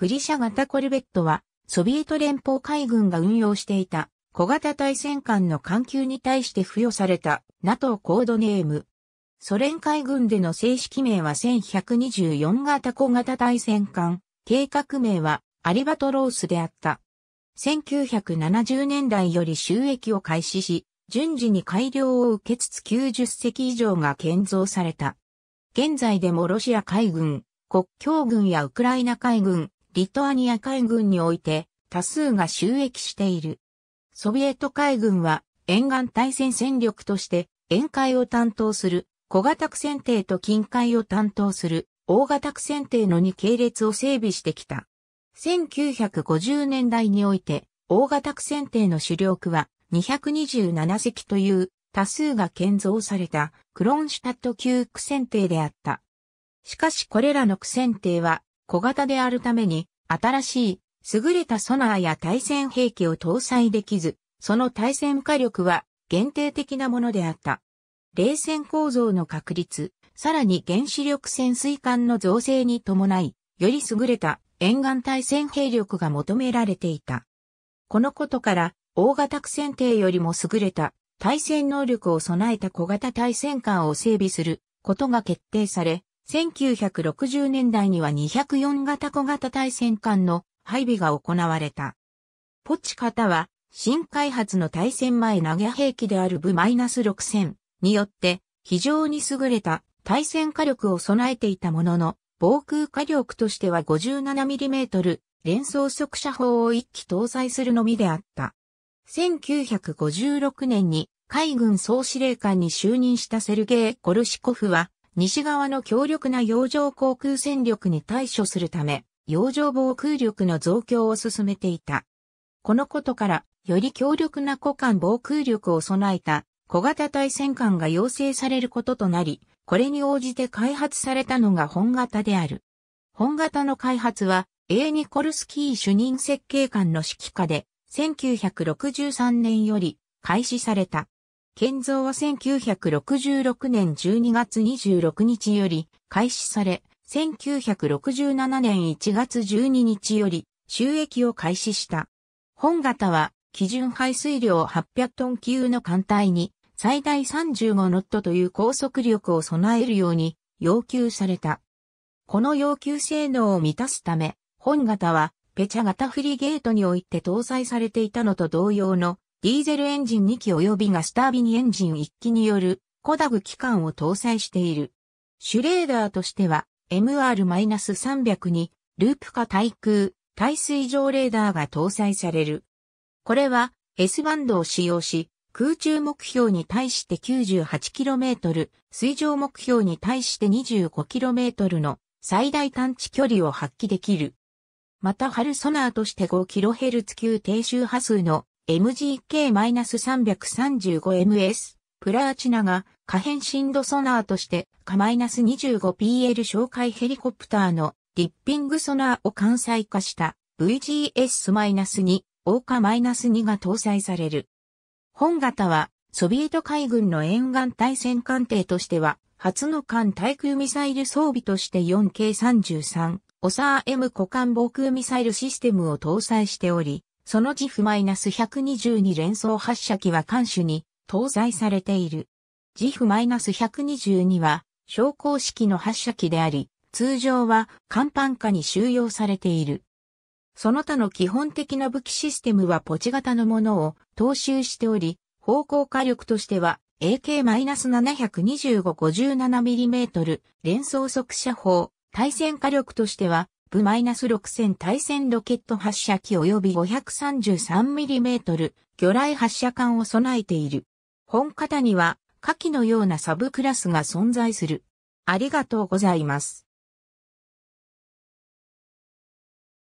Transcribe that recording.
クリシャ型コルベットは、ソビエト連邦海軍が運用していた小型対戦艦の艦級に対して付与された NATO コードネーム。ソ連海軍での正式名は1124型小型対戦艦、計画名はアリバトロースであった。1970年代より収益を開始し、順次に改良を受けつつ90隻以上が建造された。現在でもロシア海軍、国境軍やウクライナ海軍、リトアニア海軍において多数が収益している。ソビエト海軍は沿岸対戦戦力として沿海を担当する小型船艇と近海を担当する大型船艇の2系列を整備してきた。1950年代において大型船艇の主力は227隻という多数が建造されたクロンシュタット級苦戦艇であった。しかしこれらの苦戦艇は小型であるために、新しい、優れたソナーや対戦兵器を搭載できず、その対戦火力は限定的なものであった。冷戦構造の確立、さらに原子力潜水艦の造成に伴い、より優れた沿岸対戦兵力が求められていた。このことから、大型苦戦艇よりも優れた対戦能力を備えた小型対戦艦を整備することが決定され、1960年代には204型小型対戦艦の配備が行われた。ポチ型は新開発の対戦前投げ兵器である部 -6000 によって非常に優れた対戦火力を備えていたものの防空火力としては 57mm 連装速射砲を一機搭載するのみであった。1956年に海軍総司令官に就任したセルゲイ・コルシコフは西側の強力な洋上航空戦力に対処するため、洋上防空力の増強を進めていた。このことから、より強力な古艦防空力を備えた小型対戦艦が要請されることとなり、これに応じて開発されたのが本型である。本型の開発は、A. ニコルスキー主任設計官の指揮下で、1963年より開始された。建造は1966年12月26日より開始され、1967年1月12日より収益を開始した。本型は基準排水量800トン級の艦隊に最大35ノットという高速力を備えるように要求された。この要求性能を満たすため、本型はペチャ型フリゲートにおいて搭載されていたのと同様のディーゼルエンジン2機及びガスタービニエンジン1機によるコダグ機関を搭載している。シュレーダーとしては MR-300 にループ化対空、対水上レーダーが搭載される。これは S バンドを使用し、空中目標に対して 98km、水上目標に対して 25km の最大探知距離を発揮できる。また、ハルソナーとして 5kHz 級低周波数の MGK-335MS プラーチナが可変振度ソナーとしてか -25PL 紹介ヘリコプターのリッピングソナーを完済化した VGS-2 オーカ -2 が搭載される。本型はソビエト海軍の沿岸対戦艦艇としては初の艦対空ミサイル装備として 4K33 オサー M 股間防空ミサイルシステムを搭載しており、その GIF-122 連想発射機は艦首に搭載されている。GIF-122 は昇降式の発射機であり、通常は甲板下に収容されている。その他の基本的な武器システムはポチ型のものを踏襲しており、方向火力としては AK-725-57mm 連装速射砲、対戦火力としては V-6000 対戦ロケット発射機及び 533mm 魚雷発射管を備えている。本型には下記のようなサブクラスが存在する。ありがとうございます。